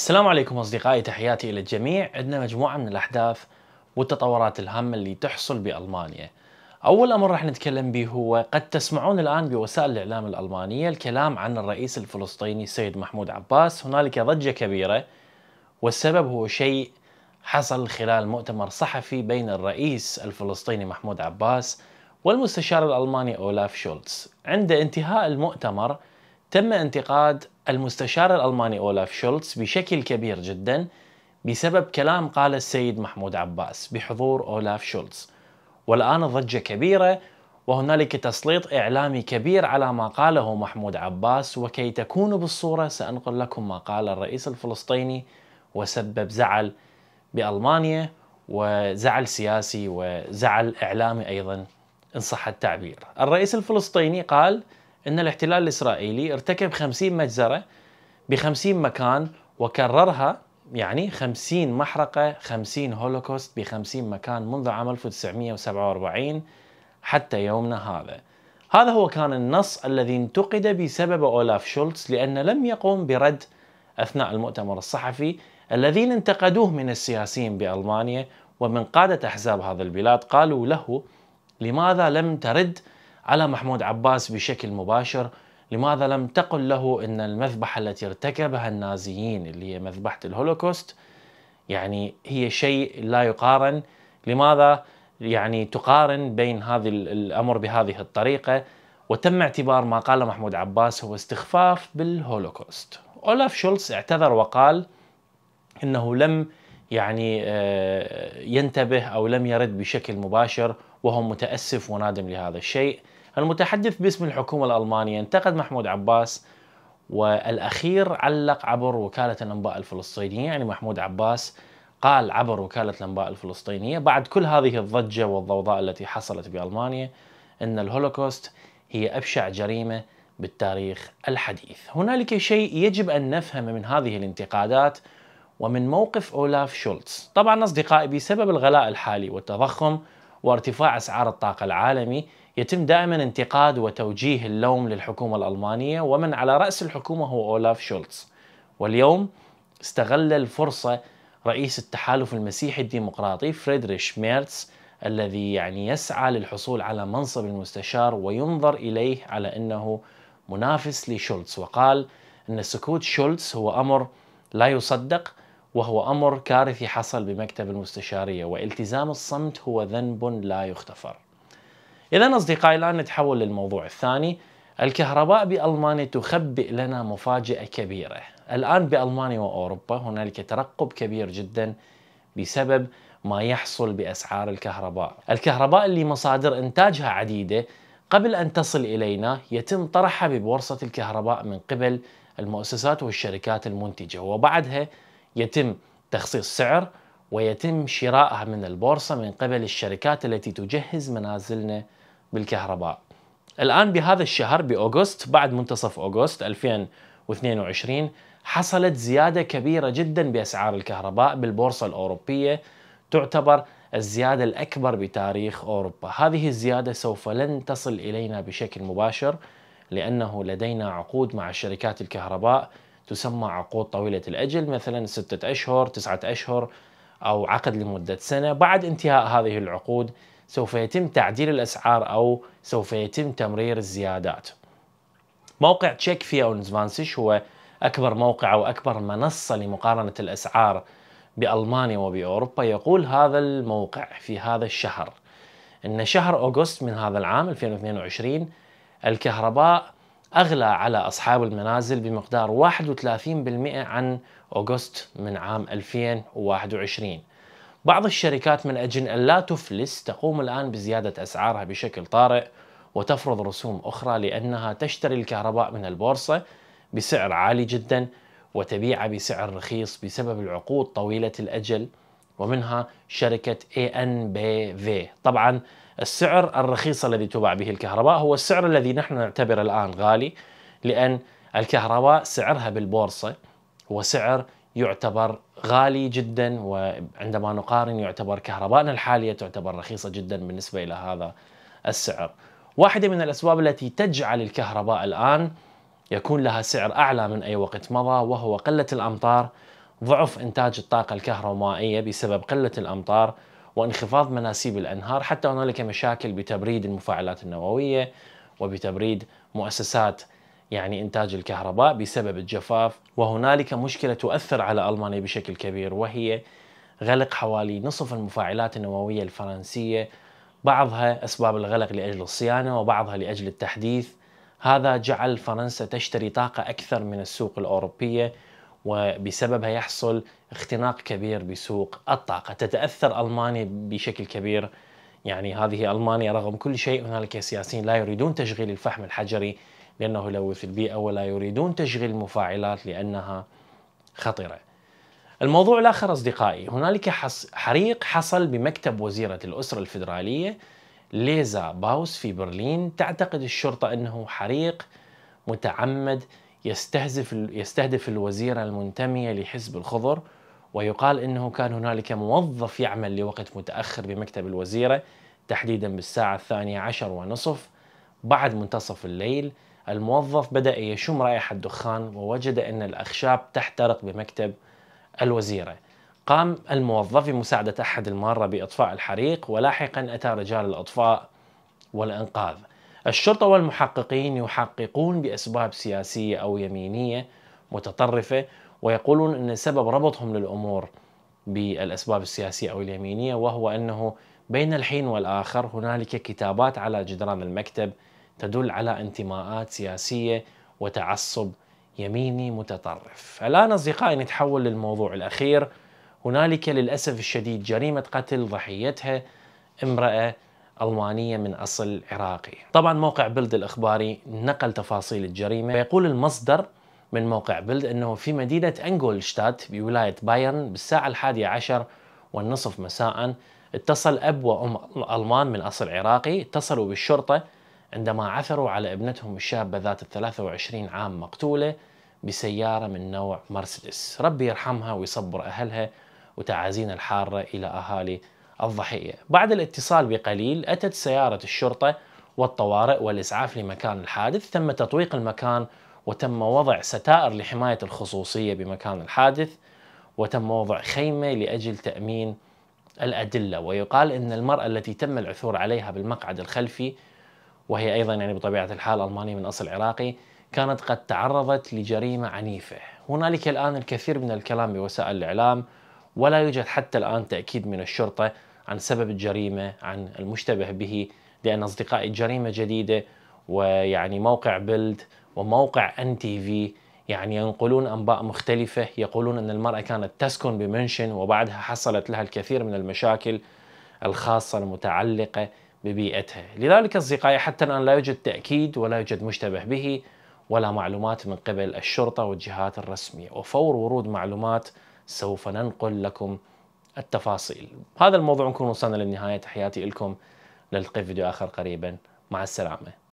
السلام عليكم أصدقائي تحياتي إلى الجميع عندنا مجموعة من الأحداث والتطورات الهامة اللي تحصل بألمانيا أول أمر راح نتكلم به هو قد تسمعون الآن بوسائل الإعلام الألمانية الكلام عن الرئيس الفلسطيني السيد محمود عباس هنالك ضجة كبيرة والسبب هو شيء حصل خلال مؤتمر صحفي بين الرئيس الفلسطيني محمود عباس والمستشار الألماني أولاف شولتز عند انتهاء المؤتمر تم انتقاد المستشار الألماني أولاف شولتز بشكل كبير جدا بسبب كلام قال السيد محمود عباس بحضور أولاف شولتز والآن ضجة كبيرة وهنالك تسليط إعلامي كبير على ما قاله محمود عباس وكي تكونوا بالصورة سأنقل لكم ما قال الرئيس الفلسطيني وسبب زعل بألمانيا وزعل سياسي وزعل إعلامي أيضا إن صح التعبير الرئيس الفلسطيني قال أن الاحتلال الإسرائيلي ارتكب 50 مجزرة ب 50 مكان وكررها يعني 50 محرقة 50 هولوكوست ب 50 مكان منذ عام 1947 حتى يومنا هذا هذا هو كان النص الذي انتقد بسبب أولاف شولتز لأن لم يقوم برد أثناء المؤتمر الصحفي الذين انتقدوه من السياسيين بألمانيا ومن قادة أحزاب هذا البلاد قالوا له لماذا لم ترد على محمود عباس بشكل مباشر لماذا لم تقل له أن المذبحة التي ارتكبها النازيين اللي هي مذبحة الهولوكوست يعني هي شيء لا يقارن لماذا يعني تقارن بين هذا الأمر بهذه الطريقة وتم اعتبار ما قاله محمود عباس هو استخفاف بالهولوكوست أولاف شولتز اعتذر وقال أنه لم يعني آه، ينتبه أو لم يرد بشكل مباشر وهو متأسف ونادم لهذا الشيء المتحدث باسم الحكومة الألمانية انتقد محمود عباس والأخير علق عبر وكالة الأنباء الفلسطينية يعني محمود عباس قال عبر وكالة الأنباء الفلسطينية بعد كل هذه الضجة والضوضاء التي حصلت بألمانيا أن الهولوكوست هي أبشع جريمة بالتاريخ الحديث هنالك شيء يجب أن نفهم من هذه الانتقادات ومن موقف أولاف شولتز طبعا أصدقائي بسبب الغلاء الحالي والتضخم وارتفاع أسعار الطاقة العالمي يتم دائما انتقاد وتوجيه اللوم للحكومة الألمانية ومن على رأس الحكومة هو أولاف شولتز واليوم استغل الفرصة رئيس التحالف المسيحي الديمقراطي فريدريش ميرتس الذي يعني يسعى للحصول على منصب المستشار وينظر إليه على أنه منافس لشولتز وقال أن سكوت شولتز هو أمر لا يصدق وهو أمر كارثي حصل بمكتب المستشارية والتزام الصمت هو ذنب لا يغتفر إذا أصدقائي الآن نتحول للموضوع الثاني الكهرباء بألمانيا تخبئ لنا مفاجأة كبيرة الآن بألمانيا وأوروبا هنالك ترقب كبير جدا بسبب ما يحصل بأسعار الكهرباء الكهرباء اللي مصادر إنتاجها عديدة قبل أن تصل إلينا يتم طرحها ببورصة الكهرباء من قبل المؤسسات والشركات المنتجة وبعدها يتم تخصيص سعر ويتم شرائها من البورصة من قبل الشركات التي تجهز منازلنا بالكهرباء الآن بهذا الشهر بأغسطس بعد منتصف أغسطس 2022 حصلت زيادة كبيرة جدا بأسعار الكهرباء بالبورصة الأوروبية تعتبر الزيادة الأكبر بتاريخ أوروبا هذه الزيادة سوف لن تصل إلينا بشكل مباشر لأنه لدينا عقود مع شركات الكهرباء تسمى عقود طويلة الأجل مثلا ستة أشهر تسعة أشهر أو عقد لمدة سنة بعد انتهاء هذه العقود سوف يتم تعديل الأسعار أو سوف يتم تمرير الزيادات موقع تشيك في اونزفانسيش هو أكبر موقع وأكبر منصة لمقارنة الأسعار بألمانيا وبأوروبا يقول هذا الموقع في هذا الشهر أن شهر أغسطس من هذا العام 2022 الكهرباء أغلى على أصحاب المنازل بمقدار 31% عن أغسطس من عام 2021 بعض الشركات من أجل أن لا تفلس تقوم الآن بزيادة أسعارها بشكل طارئ وتفرض رسوم أخرى لأنها تشتري الكهرباء من البورصة بسعر عالي جدا وتبيعها بسعر رخيص بسبب العقود طويلة الأجل ومنها شركة ANBV طبعا السعر الرخيص الذي تباع به الكهرباء هو السعر الذي نحن نعتبر الآن غالي لأن الكهرباء سعرها بالبورصة هو سعر يعتبر غالي جدا وعندما نقارن يعتبر كهربائنا الحالية تعتبر رخيصة جدا بالنسبة إلى هذا السعر واحدة من الأسباب التي تجعل الكهرباء الآن يكون لها سعر أعلى من أي وقت مضى وهو قلة الأمطار ضعف إنتاج الطاقة الكهرومائية بسبب قلة الأمطار وانخفاض مناسيب الأنهار حتى هنالك مشاكل بتبريد المفاعلات النووية وبتبريد مؤسسات يعني إنتاج الكهرباء بسبب الجفاف وهنالك مشكلة تؤثر على ألمانيا بشكل كبير وهي غلق حوالي نصف المفاعلات النووية الفرنسية بعضها أسباب الغلق لأجل الصيانة وبعضها لأجل التحديث هذا جعل فرنسا تشتري طاقة أكثر من السوق الأوروبية وبسببها يحصل اختناق كبير بسوق الطاقة تتأثر ألمانيا بشكل كبير يعني هذه ألمانيا رغم كل شيء هنالك سياسيين لا يريدون تشغيل الفحم الحجري لأنه يلوث البيئة ولا يريدون تشغيل المفاعلات لأنها خطيرة الموضوع الآخر أصدقائي هنالك حريق حصل بمكتب وزيرة الأسرة الفيدرالية ليزا باوس في برلين تعتقد الشرطة أنه حريق متعمد يستهزف يستهدف الوزيرة المنتمية لحزب الخضر ويقال انه كان هنالك موظف يعمل لوقت متاخر بمكتب الوزيرة تحديدا بالساعة الثانية عشر ونصف بعد منتصف الليل الموظف بدأ يشم رائحة دخان ووجد أن الأخشاب تحترق بمكتب الوزيرة قام الموظف بمساعدة أحد المارة بإطفاء الحريق ولاحقا أتى رجال الأطفاء والإنقاذ الشرطة والمحققين يحققون بأسباب سياسية أو يمينية متطرفة ويقولون أن سبب ربطهم للأمور بالأسباب السياسية أو اليمينية وهو أنه بين الحين والآخر هنالك كتابات على جدران المكتب تدل على انتماءات سياسية وتعصب يميني متطرف الآن أصدقائي نتحول للموضوع الأخير هنالك للأسف الشديد جريمة قتل ضحيتها امرأة ألمانية من أصل عراقي طبعا موقع بلد الإخباري نقل تفاصيل الجريمة فيقول المصدر من موقع بلد أنه في مدينة أنجولشتات بولاية بايرن بالساعة الحادية عشر والنصف مساء اتصل أب وأم ألمان من أصل عراقي اتصلوا بالشرطة عندما عثروا على ابنتهم الشابة ذات ال 23 عام مقتولة بسيارة من نوع مرسيدس ربي يرحمها ويصبر أهلها وتعازينا الحارة إلى أهالي الضحية بعد الاتصال بقليل أتت سيارة الشرطة والطوارئ والإسعاف لمكان الحادث تم تطويق المكان وتم وضع ستائر لحماية الخصوصية بمكان الحادث وتم وضع خيمة لأجل تأمين الأدلة ويقال أن المرأة التي تم العثور عليها بالمقعد الخلفي وهي أيضا يعني بطبيعة الحال ألمانية من أصل عراقي كانت قد تعرضت لجريمة عنيفة هنالك الآن الكثير من الكلام بوسائل الإعلام ولا يوجد حتى الآن تأكيد من الشرطة عن سبب الجريمة عن المشتبه به لأن أصدقائي الجريمة جديدة ويعني موقع بيلد وموقع ان تي في يعني ينقلون انباء مختلفه يقولون ان المراه كانت تسكن بمنشن وبعدها حصلت لها الكثير من المشاكل الخاصه المتعلقه ببيئتها لذلك اصدقائي حتى الان لا يوجد تاكيد ولا يوجد مشتبه به ولا معلومات من قبل الشرطه والجهات الرسميه وفور ورود معلومات سوف ننقل لكم التفاصيل هذا الموضوع نكون وصلنا للنهاية تحياتي لكم نلقي في فيديو آخر قريبا مع السلامة